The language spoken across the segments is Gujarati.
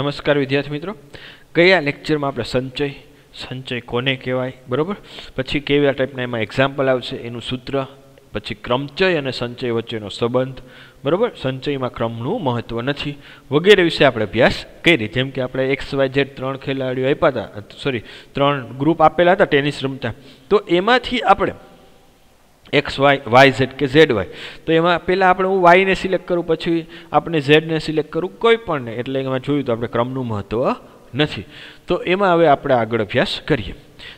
નમસ્કાર વિદ્યાર્થી મિત્રો ગયા લેક્ચરમાં આપણે સંચય સંચય કોને કહેવાય બરાબર પછી કેવા ટાઈપના એમાં એક્ઝામ્પલ આવશે એનું સૂત્ર પછી ક્રમચય અને સંચય વચ્ચેનો સંબંધ બરાબર સંચયમાં ક્રમનું મહત્ત્વ નથી વગેરે વિશે આપણે અભ્યાસ કરી જેમ કે આપણે એક્સ વાય ઝેડ ત્રણ ખેલાડીઓ આપ્યા હતા સોરી ત્રણ ગ્રુપ આપેલા હતા ટેનિસ રમતા તો એમાંથી આપણે એક્સ વાય વાય ઝેડ કે ઝેડ વાય તો એમાં પહેલાં આપણે હું વાયને સિલેક્ટ કરું પછી આપણે ઝેડને સિલેક્ટ કરું કોઈ પણ એટલે એમાં જોયું તો આપણે ક્રમનું મહત્ત્વ નથી તો એમાં હવે આપણે આગળ અભ્યાસ કરીએ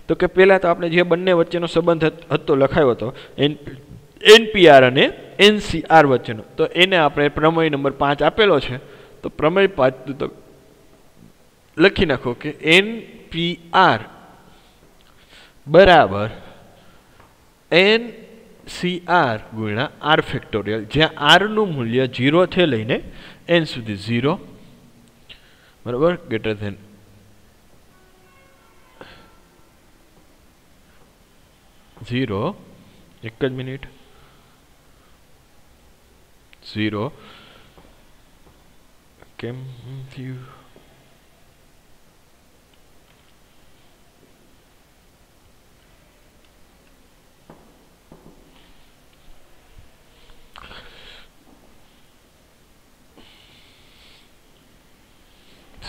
તો કે પહેલાં તો આપણે જે બંને વચ્ચેનો સંબંધ હતો લખાયો હતો એન એનપીઆર અને એનસીઆર વચ્ચેનો તો એને આપણે પ્રમેય નંબર પાંચ આપેલો છે તો પ્રમેય પાંચ તો લખી નાખો કે એનપીઆર બરાબર એન સી આર ગુણ્યા આર ફેક્ટોરિયલ જ્યાં આરનું મૂલ્ય ઝીરોથી લઈને એન સુધી ઝીરો બરાબર ગ્રેટર ધેન ઝીરો એક જ મિનિટ ઝીરો કેમ થયું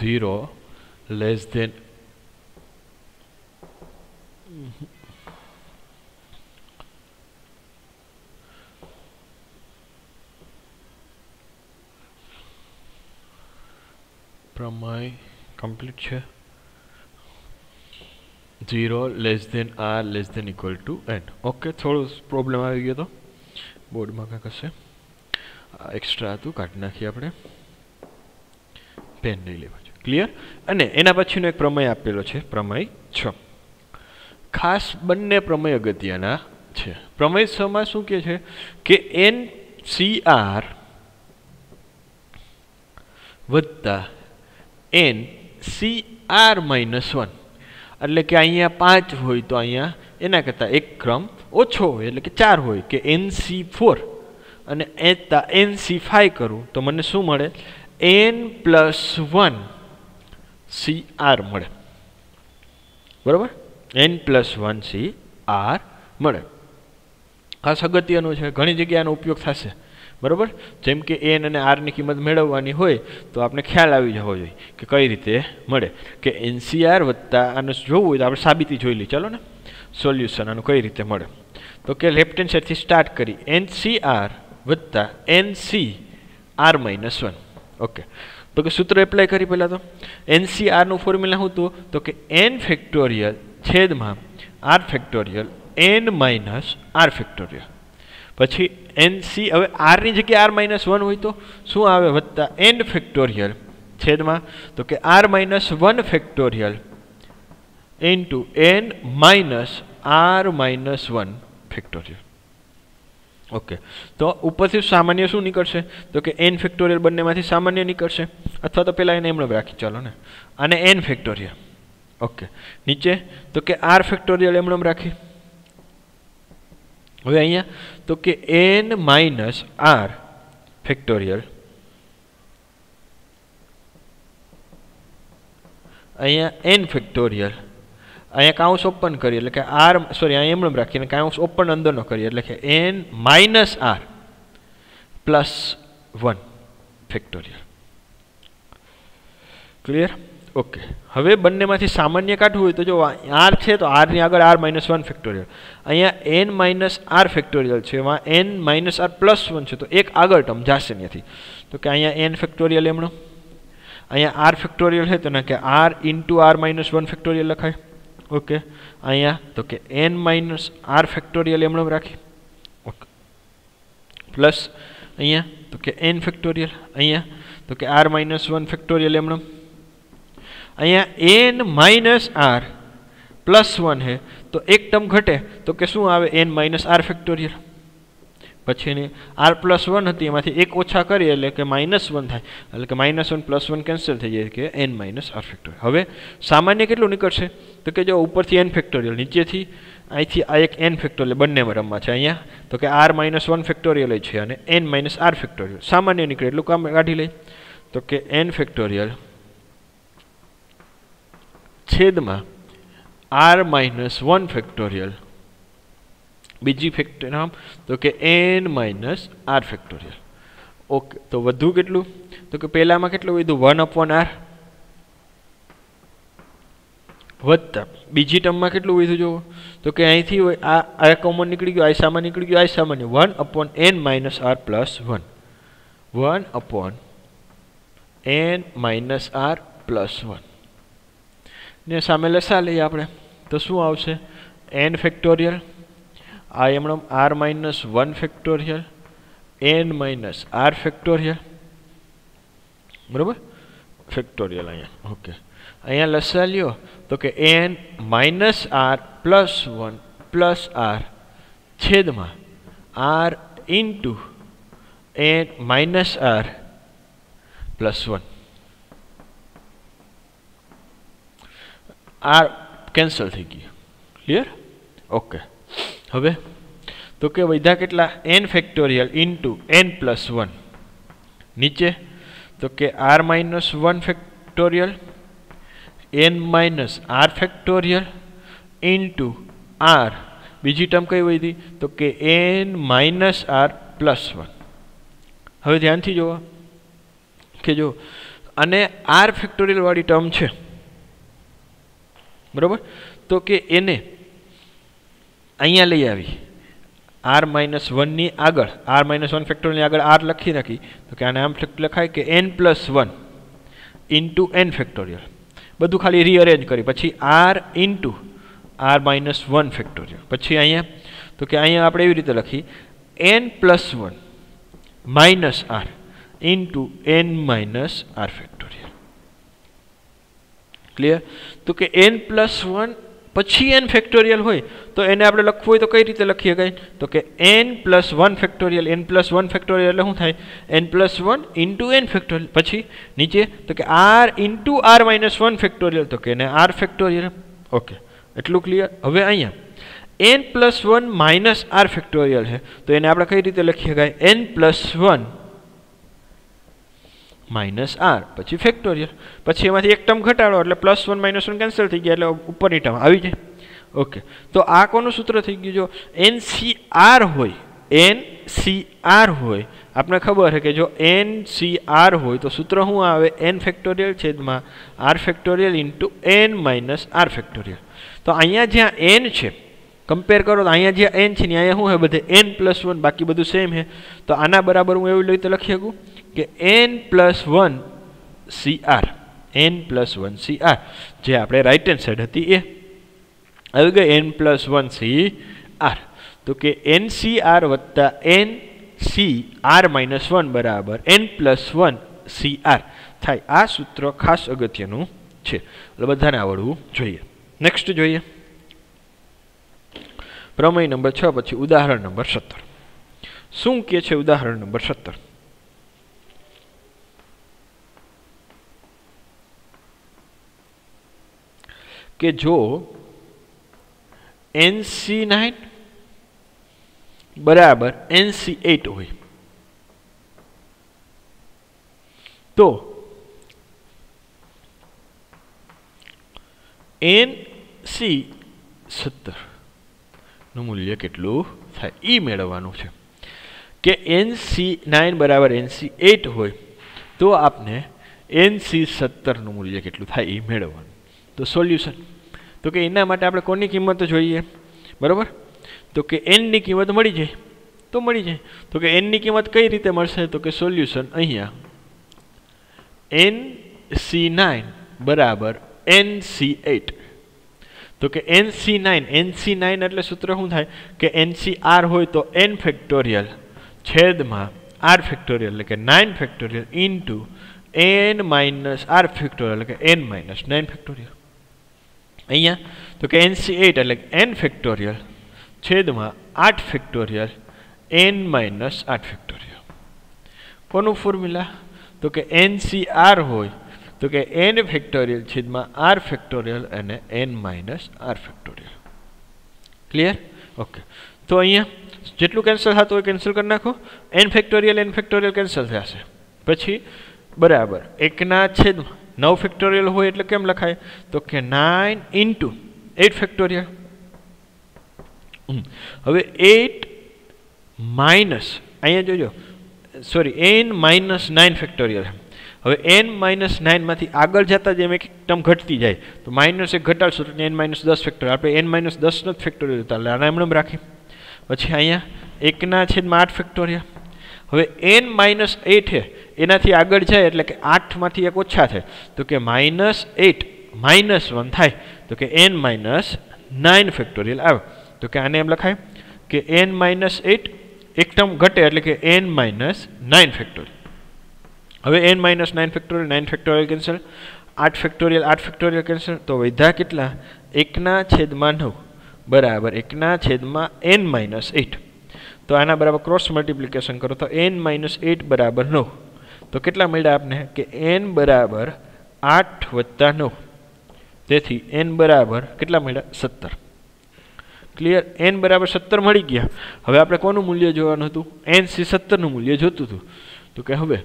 0 less than પ્રમાય કમ્પ્લીટ છે zero less than R less than equal to N okay થોડું પ્રોબ્લેમ આવી ગયો તો બોર્ડમાં કાંક હશે એક્સ્ટ્રા હતું કાઢી નાખીએ આપણે પેન નહીં લેવા ક્લિયર અને એના પછીનો એક પ્રમેય આપેલો છે પ્રમેય છ ખાસ બંને પ્રમેય અગત્યના છે પ્રમેય છમાં શું કહે છે કે એન સી આર વત્તા N C R minus one એટલે કે અહીંયા પાંચ હોય તો અહીંયા એના કરતાં એક ક્રમ ઓછો હોય એટલે કે ચાર હોય કે એન સી ફોર અને એતા એન સી ફાઈવ કરું તો મને શું મળે N plus one C R મળે બરાબર N plus one C R મળે ખાસ અગત્યનું છે ઘણી જગ્યાનો ઉપયોગ થશે બરાબર જેમ કે એન અને આરની કિંમત મેળવવાની હોય તો આપણે ખ્યાલ આવી જવો જોઈએ કે કઈ રીતે મળે કે એનસીઆર વત્તા આને જોવું હોય તો આપણે સાબિતી જોઈ લઈએ ચાલો ને સોલ્યુશન આનું કઈ રીતે મળે તો કે લેફ્ટ હેન્ડ સાઈડથી સ્ટાર્ટ કરી એન સી વત્તા N C R minus one okay તો કે સૂત્ર એપ્લાય કરી પહેલાં તો એનસીઆરનું ફોર્મ્યુલા શું હતું તો કે એન ફેક્ટોરિયલ છેદમાં R factorial N minus R factorial પછી એનસી હવે આરની જગ્યાએ આર માઇનસ વન હોય તો શું આવે વત્તા એન ફેક્ટોરિયલ છેદમાં તો કે R minus one factorial into N minus R minus one factorial okay તો ઉપરથી સામાન્ય શું નીકળશે તો કે એન ફેક્ટોરિયલ બંનેમાંથી સામાન્ય નીકળશે અથવા તો પહેલાં એને એમણે રાખી ચાલો ને અને એન ફેક્ટોરિયલ ઓકે નીચે તો કે આર ફેક્ટોરિયલ એમણે રાખી હવે અહીંયા તો કે એન માઇનસ આર ફેક્ટોરિયલ અહીંયા એન ફેક્ટોરિયલ અહીંયા કાઉન્સ ઓપન કરીએ એટલે કે આર સોરી અહીંયા એમણમ રાખીને કાઉન્સ ઓપન અંદરનો કરીએ એટલે કે N minus R plus one factorial clear okay હવે બંનેમાંથી સામાન્ય કાઢવું હોય તો જો આર છે તો આરની આગળ આર માઇનસ વન ફેક્ટોરિયલ અહીંયા એન માઇનસ આર ફેક્ટોરિયલ છે એમાં N minus R plus one છે તો એક આગળ ટર્મ જશે ત્યાંથી તો કે અહીંયા એન ફેક્ટોરિયલ એમણો અહીંયા આર ફેક્ટોરિયલ છે તો ને કે R into R minus one factorial લખાય ઓકે અહીંયા તો કે એન માઇનસ આર ફેક્ટોરિયલ એમણે રાખી ઓકે પ્લસ અહીંયા તો કે એન ફેક્ટોરિયલ અહીંયા તો કે આર માઇનસ વન ફેક્ટોરિયલ એમણે અહીંયા N minus R plus one હે તો એક ટર્મ ઘટે તો કે શું આવે એન માઇનસ આર ફેક્ટોરિયલ પછીની આર પ્લસ વન હતી એમાંથી એક ઓછા કરીએ એટલે કે માઇનસ વન થાય એટલે કે minus one plus one cancel થઈ જાય કે એન માઇનસ આર ફેક્ટોરિયલ હવે સામાન્ય કેટલું નીકળશે તો કે જો ઉપરથી એન ફેક્ટોરિયલ નીચેથી અહીંથી આ એક એન ફેક્ટોરિયલ બંને રમમાં છે અહીંયા તો કે આર માઇનસ વન ફેક્ટોરિયલ છે અને એન માઇનસ આર ફેક્ટોરિયલ સામાન્ય નીકળે એટલું કામ કાઢી લઈ તો કે એન ફેક્ટોરિયલ છેદમાં આર માઇનસ વન ફેક્ટોરિયલ બીજી ફેક્ટરી ફેક્ટોરિયમ તો કે N minus R factorial okay તો વધુ કેટલું તો કે પહેલામાં કેટલું કીધું વન અપોન આર વધતા બીજી ટર્મમાં કેટલું વધ્યું જુઓ તો કે અહીંથી આ આ કોમન નીકળી ગયું આ સામાન નીકળી ગયું આ સામાન્ય one upon N minus R plus one one upon N minus R plus one ને સામે લસા લઈએ આપણે તો શું આવશે એન ફેક્ટોરિયલ आ M R minus one factorial N minus are factorial बराबर फेक्टोरियल अके अँ लसा लियो तो कि N minus R plus one plus R छेद R into N minus R plus one R cancel थी क्लियर ओके હવે તો કે વધ્યા કેટલા N factorial into N plus one નીચે તો કે R minus one factorial N minus R factorial into R બીજી ટર્મ કઈ વધી તો કે N minus R plus one હવે ધ્યાનથી જોવા કે જો અને આર ફેક્ટોરિયલવાળી ટર્મ છે બરાબર તો કે એને અહીંયા લઈ આવી r - 1 ની આગળ r - 1 ફેક્ટોરિયલ ની આગળ r લખી રાખી તો કે આને આમ લખાય કે n + 1 * n ફેક્ટોરિયલ બધું ખાલી રીઅરેન્જ કરી પછી r * r - 1 ફેક્ટોરિયલ પછી અહીંયા તો કે અહીંયા આપણે આવી રીતે લખી n + 1 - r * n - r factorial clear તો કે n + 1 પછી એન ફેક્ટોરિયલ હોય તો એને આપણે લખવું હોય તો કઈ રીતે લખીએ કઈ તો કે n plus one factorial n plus one factorial એટલે શું થાય n plus one into n factorial પછી નીચે તો કે R into R minus one factorial તો કે એને આર ફેક્ટોરિયલ ઓકે એટલું ક્લિયર હવે અહીંયા n plus one minus R factorial છે તો એને આપણે કઈ રીતે લખીએ કાંઈ એન પ્લસ વન -r પછી ફેક્ટોરિયલ પછી આમાંથી એક ટમ ઘટાડો એટલે +1 -1 કેન્સલ થઈ ગયા એટલે ઉપરની ટમ આવી જાય ઓકે તો આ કોનું સૂત્ર થઈ ગયું જો ncr હોય ncr હોય આપને ખબર છે કે જો ncr હોય તો સૂત્ર શું આવે n factorial / r factorial * n - r factorial તો અહીંયા જ્યાં n છે કમ્પેર કરો તો અહીંયા જે n છે નહીયા શું છે બધું n + 1 બાકી બધું સેમ છે તો આના બરાબર હું આવી રીતે લખી શકું કે n plus one C r n plus one C r જે આપણે રાઇટ હેન્ડ સાઈડ હતી એ આવી ગઈ n plus one C r તો કે એન સી આર વત્તા N C R minus one બરાબર N plus one C r થાય આ સૂત્ર ખાસ અગત્યનું છે એટલે બધાને આવડવું જોઈએ નેક્સ્ટ જોઈએ પ્રમેય નંબર છ પછી ઉદાહરણ નંબર સત્તર શું કહે છે ઉદાહરણ નંબર સત્તર કે જો એનસી નાઇન બરાબર એનસી એટ હોય તો એન સી નું મૂલ્ય કેટલું થાય એ મેળવવાનું છે કે એન સી નાઇન બરાબર એન સી એટ હોય તો આપને એન સી સત્તરનું મૂલ્ય કેટલું થાય એ મેળવવાનું द सॉल्यूशन तो के n माटे आपण कोणनी किंमत पाहिजे बरोबर तो के n ની કિંમત મળી જાય તો મળી જાય તો કે n ની કિંમત કઈ રીતે મળશે તો કે સોલ્યુશન અહીંયા n c 9 = n c 8 તો કે n c 9 n c 9 એટલે સૂત્ર શું થાય કે n c r હોય તો n ફેક્ટોરિયલ છેદ માં r ફેક્ટોરિયલ એટલે કે 9 ફેક્ટોરિયલ * n - r ફેક્ટોરિયલ એટલે કે n - 9 ફેક્ટોરિયલ અહીંયા તો કે એન સી એટ એટલે એન ફેક્ટોરિયલ છેદમાં આઠ ફેક્ટોરિયલ એન માઇનસ આઠ ફેક્ટોરિયલ કોનું ફોર્મ્યુલા તો કે એન સી આર હોય તો કે એન ફેક્ટોરિયલ છેદમાં આર ફેક્ટોરિયલ અને n minus R factorial clear okay તો અહીંયા જેટલું કેન્સલ થતું હોય કેન્સલ કરી નાખો n factorial n factorial cancel થશે પછી બરાબર એકના છેદમાં 9 फैक्टोरियल होए એટલે કેમ લખાય તો કે 9 * 8 फैक्टोरियल હવે 8 માઈનસ અહીયા જોજો સોરી n - 9 ફેક્ટોરિયલ હવે n - 9 માંથી આગળ જાતા જ એમ એક એકટમ ઘટતી જાય તો માઈનસ એક ઘટાળ સૂત્ર n - 10 ફેક્ટોરિયલ એટલે આપણે n - 10 નો ફેક્ટોરિયલ એટલે આને એમ ને એમ રાખી પછી અહીયા 1 / 8 ફેક્ટોરિયલ હવે n - 8 છે એનાથી આગળ જાય એટલે કે આઠમાંથી એક ઓછા છે તો કે માઇનસ એટ માઇનસ વન થાય તો કે એન માઇનસ નાઇન ફેક્ટોરિયલ આવે તો કે આને એમ લખાય કે એન માઇનસ એટ એક ટર્મ ઘટે એટલે કે એન માઇનસ નાઇન ફેક્ટોરિયલ હવે n minus nine factorial nine factorial cancel આઠ ફેક્ટોરિયલ આઠ ફેક્ટોરિયલ કેન્સલ તો વધ્યા કેટલા એકના છેદમાં નવ બરાબર એકના છેદમાં એન માઇનસ એટ તો આના બરાબર ક્રોસ મલ્ટિપ્લિકેશન કરો તો એન માઇનસ એટ બરાબર નવ તો કેટલા મળ્યા આપને કે n = 8 + 9 તેથી n = કેટલા મળ્યા 17 ક્લિયર n = 17 મળી ગયા હવે આપણે કોનું મૂલ્ય જોવાનું હતું n c 17 નું મૂલ્ય જોવાનું હતું તો કે હવે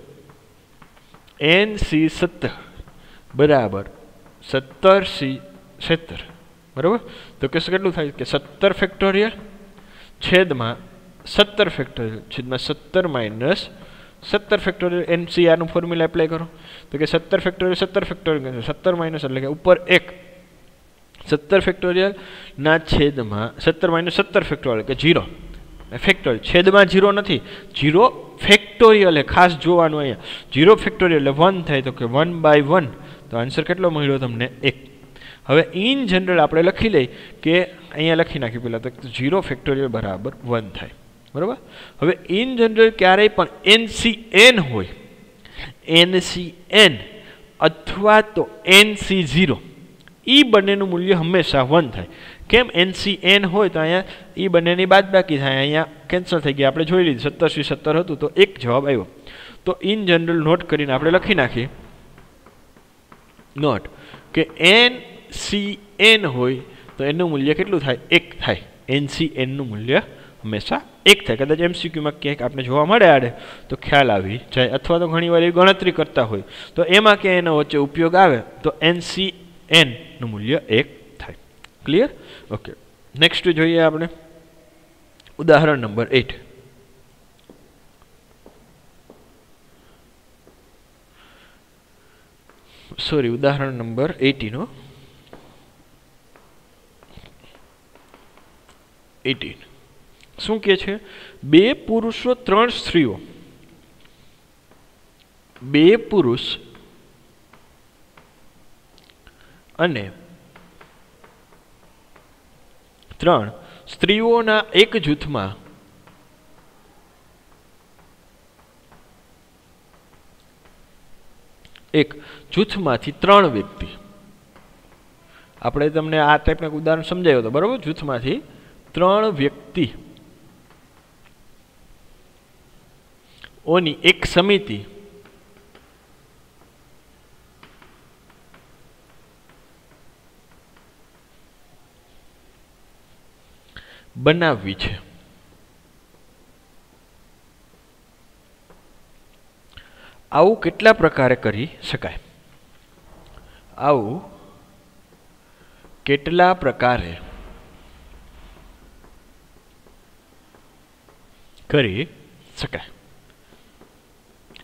n c 17 = 17 c 17 બરાબર તો કે શું કેટલું થાય કે 17 ફેક્ટોરિયલ છેદમાં 17 ફેક્ટોરિયલ છેદમાં 17 - સત્તર ફેક્ટોરિયલ એન સી આરનું ફોર્મ્યુલા એપ્લાય કરો તો કે સત્તર ફેક્ટોરિયલ સત્તર ફેક્ટોરિયલ સત્તર માઇનસ એટલે કે ઉપર એક સત્તર ફેક્ટોરિયલના છેદમાં સત્તર માઇનસ સત્તર ફેક્ટોરિયલ કે જીરો ફેક્ટોરિયલ છેદમાં ઝીરો નથી જીરો ફેક્ટોરિયલ ખાસ જોવાનું અહીંયા ઝીરો ફેક્ટોરિયલ એટલે વન થાય તો કે વન બાય વન તો આન્સર કેટલો મળ્યો તમને એક હવે ઇન જનરલ આપણે લખી લઈએ કે અહીંયા લખી નાખ્યું પહેલાં તો જીરો ફેક્ટોરિયલ બરાબર વન થાય બરાબર હવે ઇન જનરલ ક્યારેય પણ એનસીએન હોય એનસીએન અથવા તો એનસી ઝીરો એ બંનેનું મૂલ્ય હંમેશા વન થાય કેમ એનસીએન હોય તો અહીંયા એ બંનેની બાદબાકી થાય અહીંયા કેન્સલ થઈ ગયા આપણે જોઈ લીધું સત્તરસી સત્તર હતું તો એક જવાબ આવ્યો તો ઇન જનરલ નોટ કરીને આપણે લખી નાખીએ નોટ કે એન સી એન હોય તો એનું મૂલ્ય કેટલું થાય એક થાય એનસીએનનું મૂલ્ય હંમેશા એક થાય કદાચ એમસીક્યુમાં ક્યાંક આપણે જોવા મળે આડે તો ખ્યાલ આવી જાય અથવા તો ઘણીવાર એવી ગણતરી કરતા હોય તો એમાં ક્યાંય એનો વચ્ચે ઉપયોગ આવે તો એનસી એનનું મૂલ્ય એક થાય ક્લિયર ઓકે નેક્સ્ટ જોઈએ આપણે ઉદાહરણ નંબર એટ સોરી ઉદાહરણ નંબર એટીનો એટીન શું કહે છે બે પુરુષો ત્રણ સ્ત્રીઓ બે પુરુષ અને ત્રણ સ્ત્રીઓના એક જૂથમાં એક જૂથમાંથી ત્રણ વ્યક્તિ આપણે તમને આ ટાઈપના ઉદાહરણ સમજાયું હતું બરાબર જૂથમાંથી ત્રણ વ્યક્તિ ઓની એક સમિતિ બનાવવી છે આવું કેટલા પ્રકારે કરી શકાય આવું કેટલા પ્રકારે કરી શકાય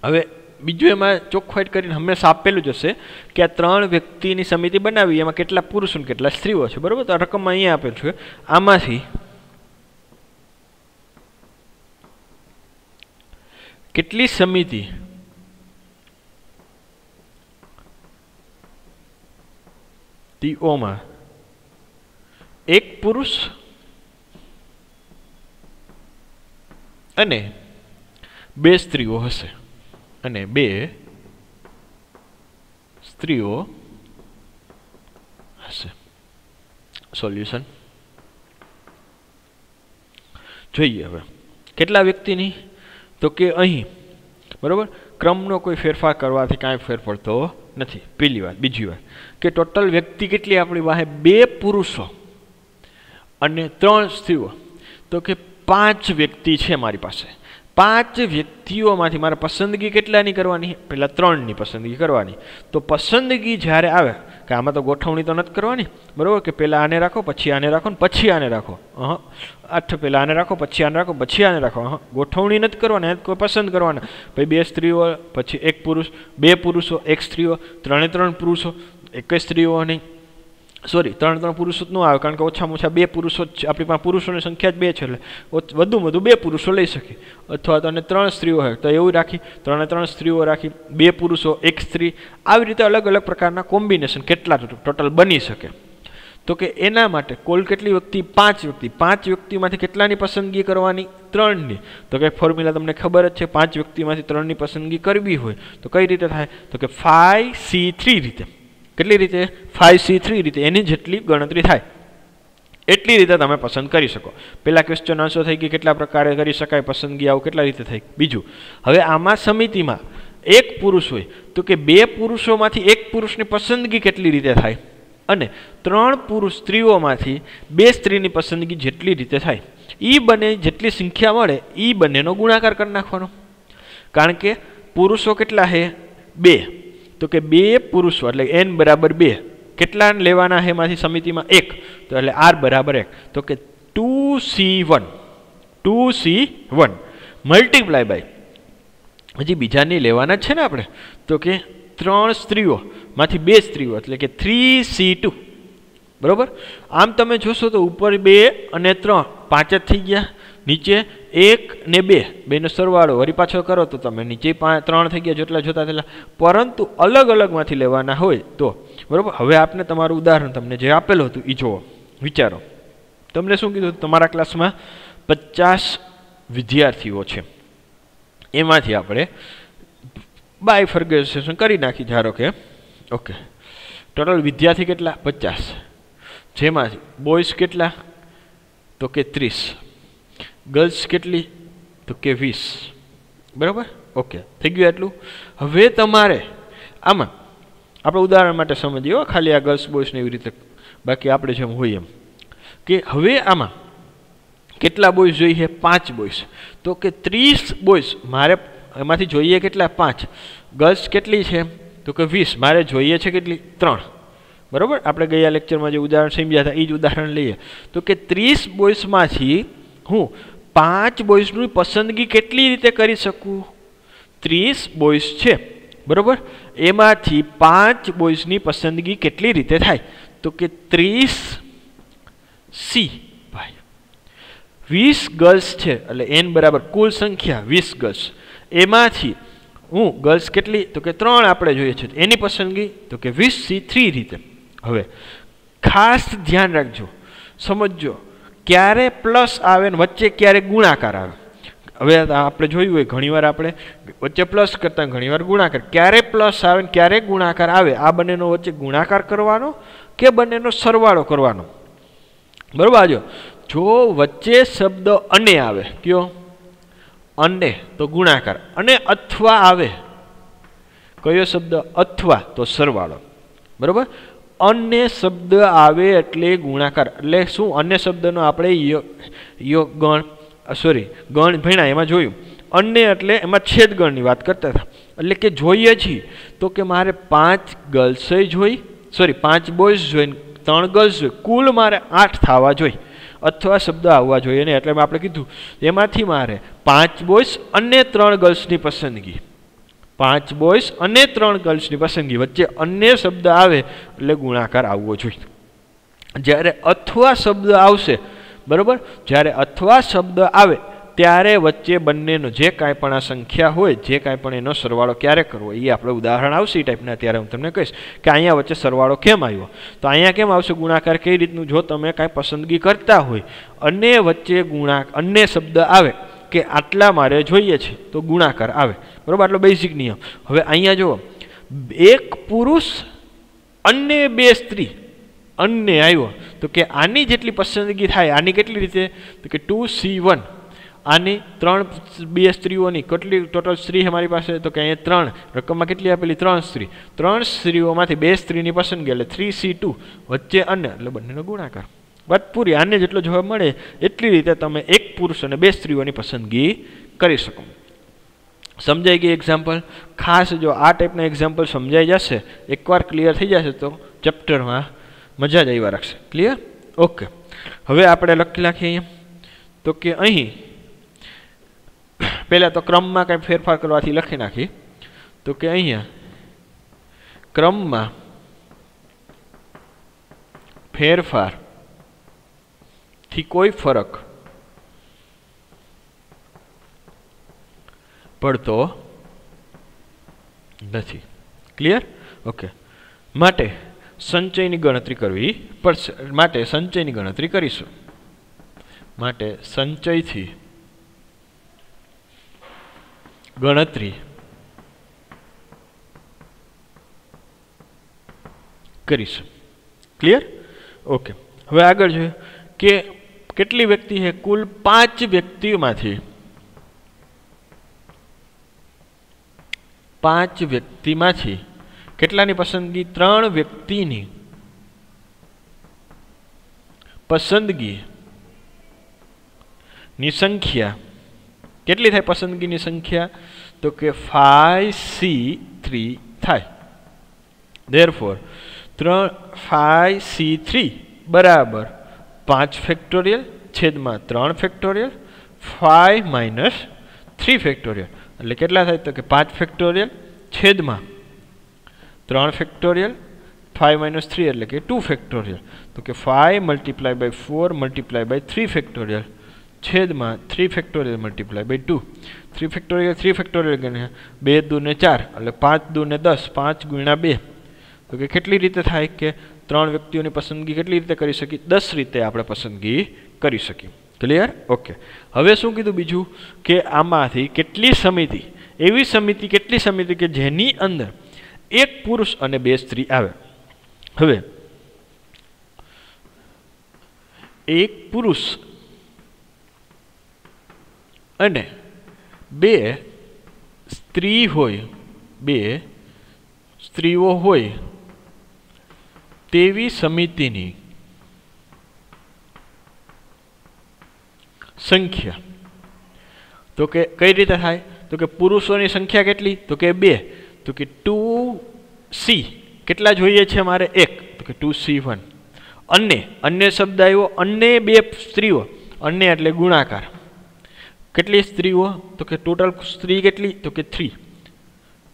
હવે બીજું એમાં ચોખ્ખાઈટ કરીને હંમેશા આપેલું જ હશે કે આ ત્રણ વ્યક્તિની સમિતિ બનાવી એમાં કેટલા પુરુષો અને કેટલા સ્ત્રીઓ છે બરાબર તો આ રકમ અહીંયા આપેલ છે આમાંથી કેટલી સમિતિ ટીઓમાં એક પુરુષ અને બે સ્ત્રીઓ હશે અને બે સ્ત્રીઓ હશે સોલ્યુશન જોઈએ હવે કેટલા વ્યક્તિની તો કે અહીં બરાબર ક્રમનો કોઈ ફેરફાર કરવાથી કાંઈ ફેર પડતો નથી પહેલી વાત બીજી વાત કે ટોટલ વ્યક્તિ કેટલી આપણી પાસે બે પુરુષો અને ત્રણ સ્ત્રીઓ તો કે પાંચ વ્યક્તિ છે મારી પાસે પાંચ વ્યક્તિઓમાંથી મારે પસંદગી કેટલાની કરવાની પહેલાં ત્રણની પસંદગી કરવાની તો પસંદગી જ્યારે આવે કે આમાં તો ગોઠવણી તો નથી કરવાની બરાબર કે પહેલાં આને રાખો પછી આને રાખો ને પછી આને રાખો હં આઠ પહેલાં આને રાખો પછી આને રાખો પછી આને રાખો હં ગોઠવણી નથી કરવાની કોઈ પસંદ કરવાના પછી બે સ્ત્રીઓ પછી એક પુરુષ બે પુરુષો એક સ્ત્રીઓ ત્રણે ત્રણ પુરુષો એક સ્ત્રીઓ નહીં સોરી ત્રણ ત્રણ પુરુષો ન આવે કારણ કે ઓછામાં ઓછા બે પુરુષો જ આપણી પાસે પુરુષોની સંખ્યા જ બે છે એટલે વધુમાં વધુ બે પુરુષો લઈ શકે અથવા તો અને ત્રણ સ્ત્રીઓ હોય તો એવું રાખી ત્રણે ત્રણ સ્ત્રીઓ રાખી બે પુરુષો એક સ્ત્રી આવી રીતે અલગ અલગ પ્રકારના કોમ્બિનેશન કેટલા ટોટલ બની શકે તો કે એના માટે કોલ કેટલી વ્યક્તિ પાંચ વ્યક્તિ પાંચ વ્યક્તિમાંથી કેટલાની પસંદગી કરવાની ત્રણની તો કે ફોર્મ્યુલા તમને ખબર જ છે પાંચ વ્યક્તિમાંથી ત્રણની પસંદગી કરવી હોય તો કઈ રીતે થાય તો કે ફાઈવ સી થ્રી રીતે કેટલી રીતે ફાઇવ સી થ્રી રીતે એની જેટલી ગણતરી થાય એટલી રીતે તમે પસંદ કરી શકો પહેલાં ક્વેશ્ચન આન્સર થઈ ગઈ કેટલા પ્રકારે કરી શકાય પસંદગી આવું કેટલા રીતે થઈ બીજું હવે આમાં સમિતિમાં એક પુરુષ હોય તો કે બે પુરુષોમાંથી એક પુરુષની પસંદગી કેટલી રીતે થાય અને ત્રણ પુરુષ સ્ત્રીઓમાંથી બે સ્ત્રીની પસંદગી જેટલી રીતે થાય એ બંને જેટલી સંખ્યા મળે એ બંનેનો ગુણાકાર કરી નાખવાનો કારણ કે પુરુષો કેટલા છે બે તો કે બે પુરુષો એટલે એન બરાબર બે કેટલા લેવાના છે એમાંથી સમિતિમાં એક તો એટલે આર બરાબર એક તો કે two C one two C one multiply by હજી બીજાની લેવાના છે ને આપણે તો કે ત્રણ સ્ત્રીઓમાંથી બે સ્ત્રીઓ એટલે કે થ્રી સી ટુ બરાબર આમ તમે જોશો તો ઉપર બે અને ત્રણ પાંચ જ થઈ ગયા નીચે એક ને બે બેનો સરવાળો વળી પાછો કરો તો તમે નીચે પાંચ ત્રણ થઈ ગયા જેટલા જોતા તેટલા પરંતુ અલગ અલગમાંથી લેવાના હોય તો બરાબર હવે આપને તમારું ઉદાહરણ તમને જે આપેલું હતું એ જુઓ વિચારો તમને શું કીધું તમારા ક્લાસમાં પચાસ વિદ્યાર્થીઓ છે એમાંથી આપણે બાય ફર્ગેશન કરી નાખી ધારો કે ઓકે ટોટલ વિદ્યાર્થી કેટલા પચાસ જેમાંથી બોયઝ કેટલા તો કે ત્રીસ ગર્લ્સ કેટલી તો કે વીસ બરાબર ઓકે થઈ ગયું એટલું હવે તમારે આમાં આપણે ઉદાહરણ માટે સમજીએ ખાલી આ ગર્લ્સ બોયસને એવી રીતે બાકી આપણે જેમ હોય એમ કે હવે આમાં કેટલા બોયસ જોઈએ પાંચ બોયસ તો કે ત્રીસ બોયસ મારે એમાંથી જોઈએ કેટલા પાંચ ગર્લ્સ કેટલી છે તો કે વીસ મારે જોઈએ છે કેટલી ત્રણ બરાબર આપણે ગયા લેક્ચરમાં જે ઉદાહરણ સમજ્યા હતા એ જ ઉદાહરણ લઈએ તો કે ત્રીસ બોયસમાંથી હું પાંચ બોયસની પસંદગી કેટલી રીતે કરી શકું ત્રીસ બોયસ છે બરાબર એમાંથી પાંચ બોયસની પસંદગી કેટલી રીતે થાય તો કે ત્રીસ સી ભાઈ વીસ ગર્લ્સ છે એટલે એન બરાબર કુલ સંખ્યા વીસ ગર્લ્સ એમાંથી હું ગર્લ્સ કેટલી તો કે ત્રણ આપણે જોઈએ છે એની પસંદગી તો કે વીસ સી થ્રી રીતે હવે ખાસ ધ્યાન રાખજો સમજજો ક્યારે પ્લસ આવે ને વચ્ચે ક્યારે ગુણાકાર આવે હવે આપણે જોયું હોય ઘણીવાર આપણે વચ્ચે પ્લસ કરતાં ઘણીવાર ગુણાકાર ક્યારે પ્લસ આવે ને ક્યારે ગુણાકાર આવે આ બંનેનો વચ્ચે ગુણાકાર કરવાનો કે બંનેનો સરવાળો કરવાનો બરાબર જો જો વચ્ચે શબ્દ અને આવે કયો અને તો ગુણાકાર અને અથવા આવે કયો શબ્દ અથવા તો સરવાળો બરાબર અન્ય શબ્દ આવે એટલે ગુણાકાર એટલે શું અન્ય શબ્દનો આપણે યો ગણ સોરી ગણ ભીણા એમાં જોયું અન્ય એટલે એમાં છેદ ગણની વાત કરતા હતા એટલે કે જોઈએ છીએ તો કે મારે પાંચ ગર્લ્સે જોઈ સોરી પાંચ બોયઝ જોઈને ત્રણ ગર્લ્સ જોઈ કુલ મારે આઠ થવા જોઈ અથવા શબ્દ આવવા જોઈએ ને એટલે આપણે કીધું એમાંથી મારે પાંચ બોયસ અને ત્રણ ગર્લ્સની પસંદગી પાંચ બોયસ અને ત્રણ ગર્લ્સની પસંદગી વચ્ચે અન્ય શબ્દ આવે એટલે ગુણાકાર આવવો જોઈએ જ્યારે અથવા શબ્દ આવશે બરાબર જ્યારે અથવા શબ્દ આવે ત્યારે વચ્ચે બંનેનો જે કાંઈ પણ આ સંખ્યા હોય જે કાંઈ પણ એનો સરવાળો ક્યારે કરવો એ આપણે ઉદાહરણ આવશે એ ટાઈપના ત્યારે હું તમને કહીશ કે અહીંયા વચ્ચે સરવાળો કેમ આવ્યો તો અહીંયા કેમ આવશે ગુણાકાર કઈ રીતનું જો તમે કાંઈ પસંદગી કરતા હોય અને વચ્ચે ગુણાક અન્ય શબ્દ આવે કે આટલા મારે જોઈએ છે તો ગુણાકાર આવે બરાબર એટલો બેઝિક નિયમ હવે અહીંયા જુઓ એક પુરુષ અને બે સ્ત્રી અન્ય આવ્યો તો કે આની જેટલી પસંદગી થાય આની કેટલી રીતે તો કે ટુ સી વન આની ત્રણ બે સ્ત્રીઓની કેટલી ટોટલ સ્ત્રી અમારી પાસે તો કે અહીંયા ત્રણ રકમમાં કેટલી આપેલી ત્રણ સ્ત્રી ત્રણ સ્ત્રીઓમાંથી બે સ્ત્રીની પસંદગી એટલે થ્રી સી ટુ વચ્ચે અન્ય એટલે બંનેનો ગુણાકાર પૂરી આને જેટલો જોવા મળે એટલી રીતે તમે એક પુરુષ અને બે સ્ત્રીઓની પસંદગી કરી શકો સમજાઈ ગઈ એક્ઝામ્પલ ખાસ જો આ ટાઈપના એક્ઝામ્પલ સમજાઈ જશે એકવાર ક્લિયર થઈ જશે તો ચેપ્ટરમાં મજા જ આવ્યા રાખશે ક્લિયર ઓકે હવે આપણે લખી નાખીએ અહીંયા તો કે અહીં પહેલાં તો ક્રમમાં કંઈ ફેરફાર કરવાથી લખી નાખીએ તો કે અહીંયા ક્રમમાં ફેરફાર થી કોઈ ફરક પડતો નથી ક્લિયર ઓકે માટે સંચયની ગણતરી કરવી પડશે માટે સંચયની ગણતરી કરીશું માટે સંચયથી ગણતરી કરીશું ક્લિયર ઓકે હવે આગળ જોઈએ કે के व्यक्ति है कुल पांच व्यक्ति में पांच व्यक्ति में के पसंदगी त्र व्यक्ति पसंदगी संख्या के पसंदगी संख्या तो के फाइव सी थ्री थाय देर फोर त्र फाइव सी थ्री बराबर 5! / 3! 5 - 3! એટલે કેટલા થાય તો કે 5! / 3! 5 - 3 એટલે કે 2! તો કે 5 * 4 * 3! / 3! * 2 3! 3! ગણે છે 2 * 2 = 4 એટલે 5 * 2 = 10 5 * 2 તો કે કેટલી રીતે થાય કે ત્રણ વ્યક્તિઓની પસંદગી કેટલી રીતે કરી શકી દસ રીતે આપણે પસંદગી કરી શકીએ ક્લિયર ઓકે હવે શું કીધું બીજું કે આમાંથી કેટલી સમિતિ એવી સમિતિ કેટલી સમિતિ કે જેની અંદર એક પુરુષ અને બે સ્ત્રી આવે હવે એક પુરુષ અને બે સ્ત્રી હોય બે સ્ત્રીઓ હોય તેવી સમિતિની સંખ્યા તો કે કઈ રીતે થાય તો કે પુરુષોની સંખ્યા કેટલી તો કે બે તો કે ટુ સી કેટલા જોઈએ છે મારે એક તો કે ટુ સી વન અન્ય અન્ય શબ્દ આવ્યો અન્ય બે સ્ત્રીઓ અન્ય એટલે ગુણાકાર કેટલી સ્ત્રીઓ તો કે ટોટલ સ્ત્રી કેટલી તો કે થ્રી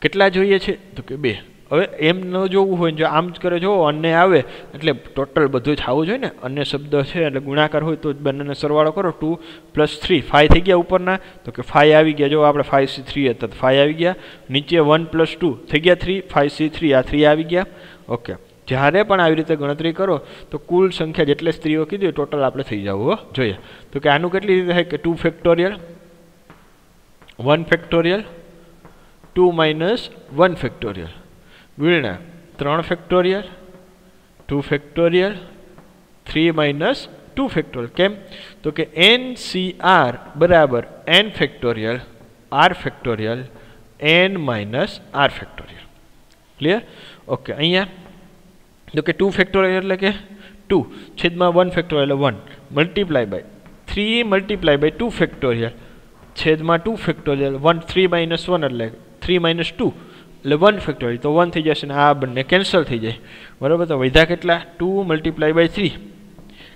કેટલા જોઈએ છે તો કે બે હવે એમ ન જોવું હોય જો આમ જ કરે જો અન્ને આવે એટલે ટોટલ બધું જ આવવું જોઈએ ને અન્ય શબ્દ છે એટલે ગુણાકાર હોય તો બંનેને સરવાળો કરો ટુ પ્લસ થ્રી ફાઇવ થઈ ગયા ઉપરના તો કે ફાઇવ આવી ગયા જો આપણે ફાઇવ સી થ્રી હતા તો ફાઇવ આવી ગયા નીચે વન પ્લસ ટુ થઈ ગયા થ્રી ફાઇવ સી થ્રી આ થ્રી આવી ગયા ઓકે જ્યારે પણ આવી રીતે ગણતરી કરો તો કુલ સંખ્યા જેટલે સ્ત્રીઓ કીધી ટોટલ આપણે થઈ જવું જોઈએ તો કે આનું કેટલી રીતે થાય કે two factorial one factorial two minus one factorial वीणा त्रण factorial two factorial three minus two factorial केम तो के एन सी आर बराबर n factorial r factorial N minus are factorial clear okay अँ तो टू फेक्टोरियल के टू छेद में one factorial one multiply by three multiply by two factorial छेद में two factorial one three minus one eight three minus two એટલે વન ફેક્ટોરિયલ તો વન થઈ જશે અને આ બંને કેન્સલ થઈ જાય બરાબર તો વધ્યા કેટલા ટુ મલ્ટીપ્લાય બાય થ્રી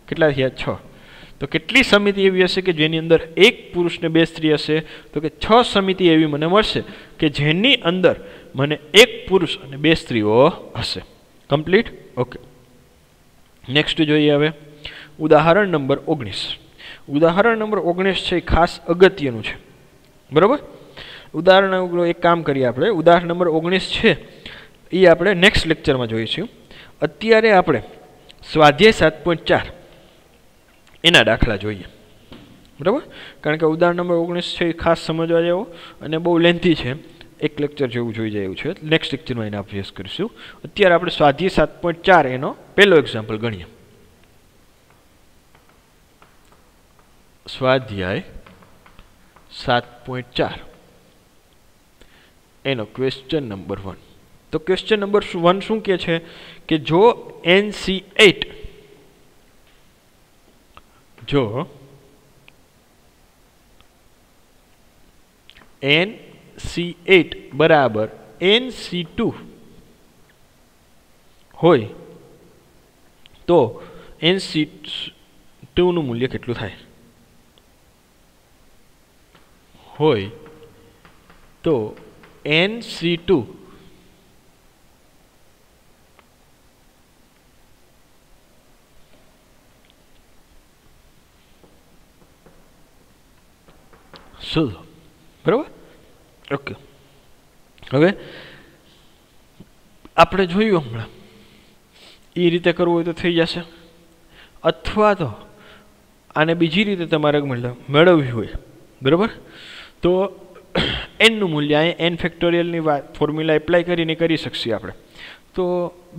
કેટલા થયા છ તો કેટલી સમિતિ એવી હશે કે જેની અંદર એક પુરુષને બે સ્ત્રી હશે તો કે છ સમિતિ એવી મને મળશે કે જેની અંદર મને એક પુરુષ અને બે સ્ત્રીઓ હશે કમ્પ્લીટ ઓકે નેક્સ્ટ જોઈએ હવે ઉદાહરણ નંબર ઓગણીસ ઉદાહરણ નંબર ઓગણીસ છે એ ખાસ અગત્યનું છે બરાબર ઉદાહરણ એક કામ કરીએ આપણે ઉદાહરણ નંબર ઓગણીસ છે એ આપણે નેક્સ્ટ લેક્ચરમાં જોઈશું અત્યારે આપણે સ્વાધ્યાય સાત પોઈન્ટ ચાર એના દાખલા જોઈએ બરાબર કારણ કે ઉદાહરણ નંબર ઓગણીસ છે એ ખાસ સમજવા જેવો અને બહુ લેન્થી છે એક લેક્ચર જેવું જોઈ જાય એવું છે નેક્સ્ટ લેક્ચરમાં એને અભ્યાસ કરીશું અત્યારે આપણે સ્વાધ્યાય સાત પોઈન્ટ ચાર એનો પહેલો એક્ઝામ્પલ ગણીએ સ્વાધ્યાય સાત પોઈન્ટ ચાર એનો ક્વેશ્ચન નંબર વન તો ક્વેશ્ચન નંબર વન શું કે છે કે જો એનસી એટ જો એન સી એટ બરાબર એન સી ટુ હોય તો એન સી ટુનું મૂલ્ય કેટલું થાય હોય તો એન સી ટુ શોધો બરાબર ઓકે હવે આપણે જોયું હમણાં એ રીતે કરવું હોય તો થઈ જશે અથવા તો આને બીજી રીતે તમારે મેળવવી હોય બરાબર તો એનનું મૂલ્ય અહીં એન ફેક્ટોરિયલની વાત ફોર્મ્યુલા એપ્લાય કરીને કરી શકીએ આપણે તો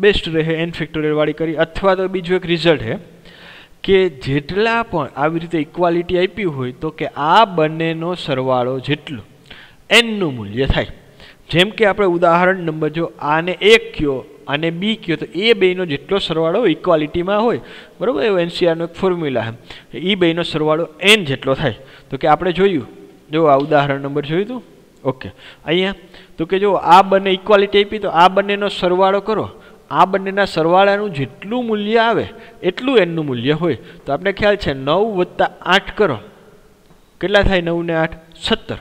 બેસ્ટ રહે એન ફેક્ટોરિયલવાળી કરી અથવા તો બીજું એક રિઝલ્ટ છે કે જેટલા પણ આવી રીતે ઇક્વાલિટી આપી હોય તો કે આ બંનેનો સરવાળો જેટલો એનનું મૂલ્ય થાય જેમ કે આપણે ઉદાહરણ નંબર જો આને એક કયો અને બી કયો તો એ બેનો જેટલો સરવાળો ઇક્વાલિટીમાં હોય બરાબર એવો એનસીઆરનો એક ફોર્મ્યુલા છે એ બેનો સરવાળો એન જેટલો થાય તો કે આપણે જોયું જો આ ઉદાહરણ નંબર જોયું હતું ઓકે અહીંયા તો કે જો આ બંને ઇક્વાલિટી આપી તો આ બંનેનો સરવાળો કરો આ બંનેના સરવાળાનું જેટલું મૂલ્ય આવે એટલું એનું મૂલ્ય હોય તો આપણે ખ્યાલ છે નવ વત્તા આઠ કરો કેટલા થાય નવ ને આઠ સત્તર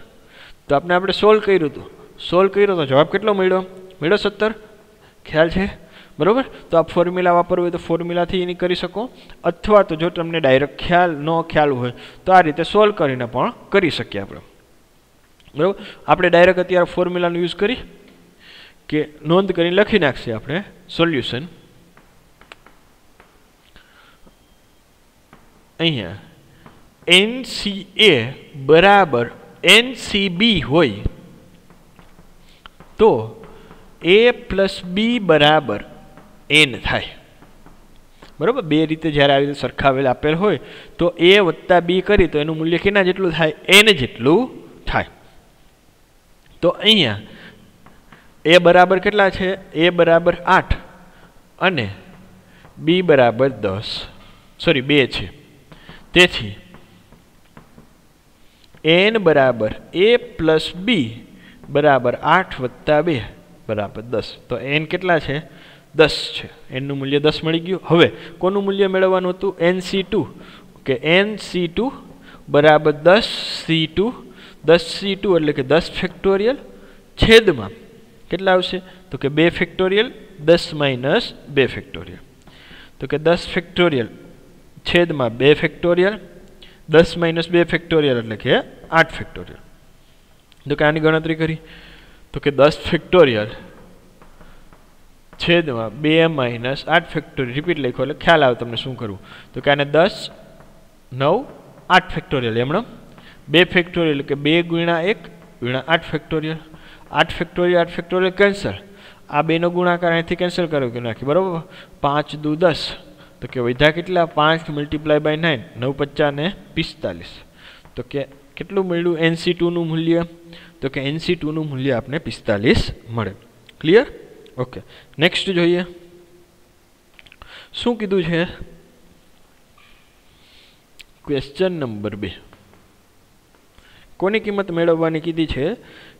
તો આપણે આપણે સોલ્વ કર્યું હતું સોલ્વ કર્યો તો જવાબ કેટલો મળ્યો મળ્યો સત્તર ખ્યાલ છે બરાબર તો આ ફોર્મ્યુલા વાપરવું હોય તો ફોર્મ્યુલાથી એની કરી શકો અથવા તો જો તમને ડાયરેક્ટ ખ્યાલ ન ખ્યાલ હોય તો આ રીતે સોલ્વ કરીને પણ કરી શકીએ આપણે બરાબર આપણે ડાયરેક્ટ અત્યારે ફોર્મ્યુલાનો યુઝ કરી કે નોંધ કરીને લખી નાખશે આપણે સોલ્યુશન અહીંયા એન સી એ બરાબર એન સી બી હોય તો એ પ્લસ બી બરાબર એન થાય બરાબર બે રીતે જ્યારે આવી રીતે સરખાવેલ આપેલ હોય તો એ વત્તા બી કરી તો એનું મૂલ્ય કેટલા જેટલું થાય એન જેટલું થાય તો અહીંયા એ બરાબર કેટલા છે એ બરાબર આઠ અને બી બરાબર દસ સોરી બે છે તેથી એન બરાબર એ પ્લસ બી બરાબર આઠ વત્તા બે બરાબર દસ તો એન કેટલા છે દસ છે એનનું મૂલ્ય દસ મળી ગયું હવે કોનું મૂલ્ય મેળવવાનું હતું એન સી ટુ કે એન સી ટુ બરાબર દસ સી ટુ દસ સી ટુ એટલે કે દસ ફેક્ટોરિયલ છેદમાં કેટલા આવશે તો કે બે ફેક્ટોરિયલ દસ માઇનસ બે ફેક્ટોરિયલ તો કે દસ ફેક્ટોરિયલ છેદમાં બે ફેક્ટોરિયલ દસ માઇનસ બે ફેક્ટોરિયલ એટલે કે આઠ ફેક્ટોરિયલ તો કે આની ગણતરી કરી તો કે દસ ફેક્ટોરિયલ છેદમાં બે માઇનસ આઠ ફેક્ટોરિયલ રિપીટ લખો એટલે ખ્યાલ આવે તમને શું કરવું તો કે આને દસ નવ આઠ ફેક્ટોરિયલ એમણે બે ફેક્ટોરિયલ એટલે કે બે ગુણ્યા એક ગુણ્યા આઠ ફેક્ટોરિયલ આઠ ફેક્ટોરિયલ આઠ ફેક્ટોરિયલ કેન્સલ આ બેનો ગુણાકાર અહીંથી કેન્સલ કરો કે નાખી બરાબર પાંચ દુ દસ તો કે વધ્યા કેટલા પાંચ મલ્ટીપ્લાય બાય નાઇન નવ પચાસ ને પિસ્તાલીસ તો કે કેટલું મળ્યું એનસી ટુનું મૂલ્ય તો કે એનસી ટુનું મૂલ્ય આપણે પિસ્તાલીસ મળે ક્લિયર ઓકે નેક્સ્ટ જોઈએ શું કીધું છે ક્વેશ્ચન નંબર બે કોની કિંમત મેળવવાની કીધી છે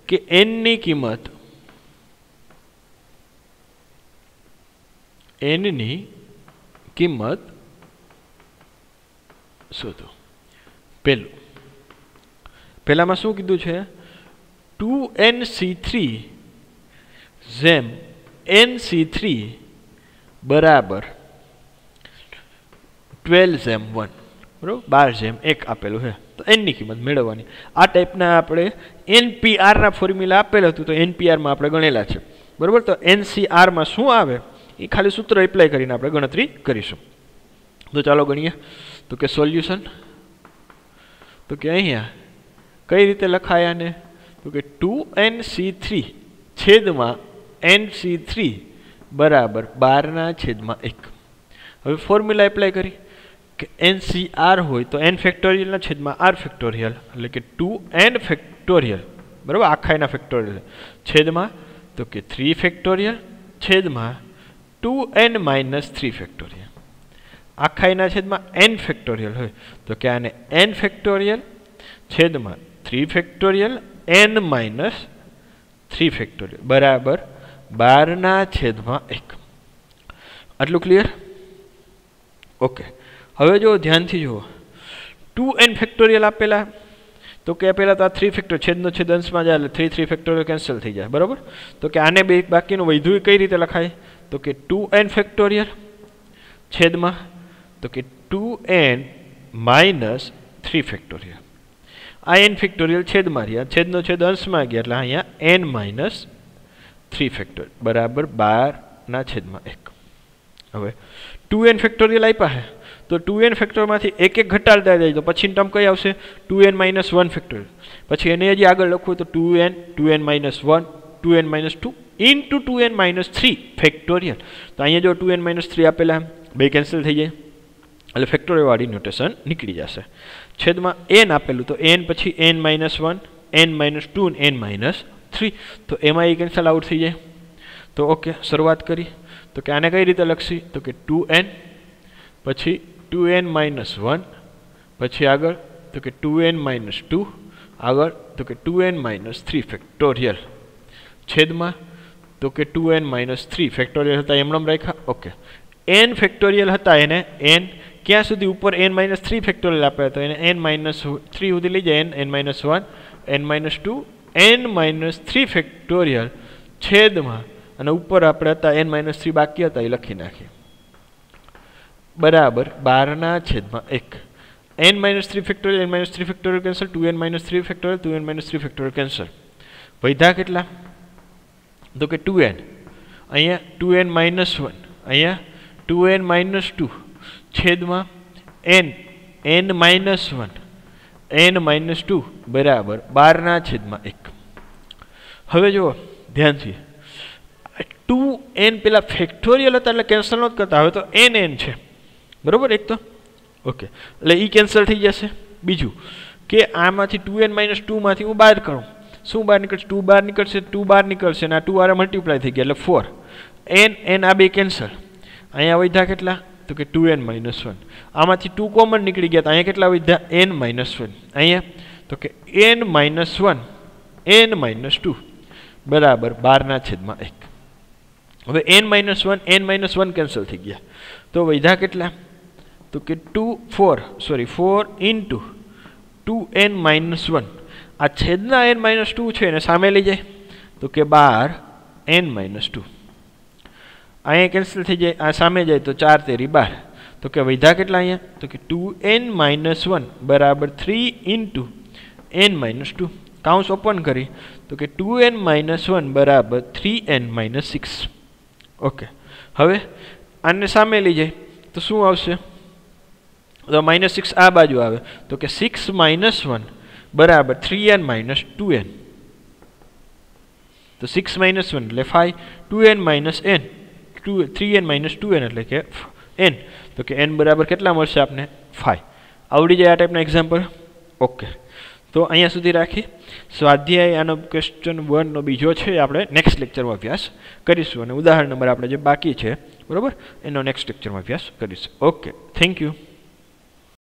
કે એનની કિંમત એનની કિંમત શોધો પહેલું પહેલાંમાં શું કીધું છે ટુ એન સી થ્રી જેમ એન સી થ્રી બરાબર ટ્વેલ્વ જેમ વન બરોબર બાર જેમ એક આપેલું છે એનની કિંમત મેળવવાની આ ટાઈપના આપણે એનપીઆરના ફોર્મ્યુલા આપેલ હતું તો એનપીઆરમાં આપણે ગણેલા છે બરાબર તો એનસીઆરમાં શું આવે એ ખાલી સૂત્ર એપ્લાય કરીને આપણે ગણતરી કરીશું તો ચાલો ગણીએ તો કે સોલ્યુશન તો કે અહીંયા કઈ રીતે લખાય આને તો કે ટુ એન સી થ્રી છેદમાં એન સી થ્રી બરાબર બારના છેદમાં એક હવે ફોર્મ્યુલા એપ્લાય કરી ncr हो तो n फैक्टोरियल ना छेद में r फैक्टोरियल એટલે કે 2 n ફેક્ટોરિયલ બરાબર આખાના ફેક્ટોરિયલ છેદમાં તો કે 3 ફેક્ટોરિયલ છેદમાં 2 n - 3 ફેક્ટોરિયલ આખાના છેદમાં n ફેક્ટોરિયલ હોય તો કે આને n ફેક્ટોરિયલ છેદમાં 3 ફેક્ટોરિયલ n - 3 ફેક્ટોરિયલ = 12 ના છેદમાં 1 આટલું ક્લિયર ઓકે અવે જો ધ્યાનથી જો 2n ફેક્ટોરિયલ આપેલા તો કે આપેલા તો 3 ફેક્ટોર છેદનો છેદઅંશમાં જાય એટલે 3 3 ફેક્ટોરિયલ કેન્સલ થઈ જાય બરાબર તો કે આને બે બાકીનો વૈધ્યુઈ કઈ રીતે લખાય તો કે 2n ફેક્ટોરિયલ છેદમાં તો કે 2n - 3 ફેક્ટોરિયલ n ફેક્ટોરિયલ છેદમાં રહ્યા છેદનો છેદઅંશમાં ગયો એટલે અહીંયા n - 3 ફેક્ટોરિયલ = 12 ના છેદમાં 1 હવે 2n ફેક્ટોરિયલ આઈપા છે તો 2n ફેક્ટોરમાંથી એક એક ઘટાડાઈ જાય તો પછીનો ટર્મ કઈ આવશે 2n - 1 ફેક્ટોર પછી એને અહીં આગળ લખો તો 2n 2n - 1 2n - 2 * 2n - 3 ફેક્ટોર તો અહીંયા જો 2n - 3 આપેલા બે કેન્સલ થઈ જાય એટલે ફેક્ટોરિયલ વાળી નોટેશન નીકળી જશે છેદમાં n આપેલું તો n પછી n - 1 n - 2 n - 3 તો એમાં એ કેન્સલ આઉટ થઈ જાય તો ઓકે શરૂઆત કરી તો કે આને કઈ રીતે લખસી તો કે 2n પછી ટુ એન માઇનસ વન પછી આગળ તો કે ટુ એન માઇનસ ટુ આગળ તો કે two n minus three factorial છેદમાં તો કે two n minus three factorial હતા એમણમ રાખ્યા ઓકે એન ફેક્ટોરિયલ હતા એને એન ક્યાં સુધી ઉપર એન માઇનસ થ્રી ફેક્ટોરિયલ આપ્યા હતા એને એન માઇનસ થ્રી સુધી લઈ જાય n n minus one n minus two n minus three factorial છેદમાં અને ઉપર આપણે હતા એન માઇનસ થ્રી બાકી હતા એ લખી નાખીએ બરાબર બારના છેદમાં એક n minus three factorial N minus three factorial cancel two n minus three factorial two n minus three factorial cancel વૈધા કેટલા તો કે ટુ એન અહીંયા ટુ એન માઇનસ વન અહીંયા ટુ એન માઇનસ ટુ છેદમાં n n minus one n minus two બરાબર બારના છેદમાં એક હવે જુઓ ધ્યાનથી ટુ એન પેલા ફેક્ટોરિયલ હતા એટલે કેન્સલ નહોત કરતા હવે તો એન એન છે બરાબર એક તો ઓકે એટલે એ કેન્સલ થઈ જશે બીજું કે આમાંથી ટુ એન માઇનસ ટુમાંથી હું બહાર કરું શું બહાર નીકળશે ટુ બહાર નીકળશે ટુ બહાર નીકળશે અને આ ટુ આરે મલ્ટીપ્લાય થઈ ગયા એટલે ફોર એન એન આ બે કેન્સલ અહીંયા વધ્યા કેટલા તો કે ટુ એન માઇનસ વન આમાંથી ટુ કોમન નીકળી ગયા તો અહીંયા કેટલા વધ્યા એન માઇનસ વન અહીંયા તો કે N minus one n minus two બરાબર બારના છેદમાં એક હવે n minus one n minus one cancel થઈ ગયા તો વૈધા કેટલા તો કે two four sorry four into two n minus one આ છેદના એન માઇનસ ટુ છે એને સામે લઈ જાય તો કે બાર એન માઇનસ ટુ અહીંયા કેન્સલ થઈ જાય આ સામે જાય તો ચાર તેરી બાર તો કે વૈધા કેટલા અહીંયા તો કે ટુ એન માઇનસ વન બરાબર three into N minus two કાઉન્સ ઓપન કરી તો કે ટુ એન માઇનસ વન બરાબર three n minus six okay હવે આને સામે લઈ જાય તો શું આવશે તો માઇનસ સિક્સ આ બાજુ આવે તો કે સિક્સ માઇનસ વન બરાબર three n minus two n તો સિક્સ માઇનસ વન એટલે five two n minus n two three n minus two n એટલે કે એન તો કે એન બરાબર કેટલા મળશે આપને ફાઈવ આવડી જાય આ ટાઈપના એક્ઝામ્પલ ઓકે તો અહીંયા સુધી રાખી સ્વાધ્યાય આનો ક્વેશ્ચન વનનો બીજો છે આપણે નેક્સ્ટ લેક્ચરમાં અભ્યાસ કરીશું અને ઉદાહરણ નંબર આપણે જે બાકી છે બરાબર એનો નેક્સ્ટ લેક્ચરમાં અભ્યાસ કરીશું ઓકે થેન્ક યુ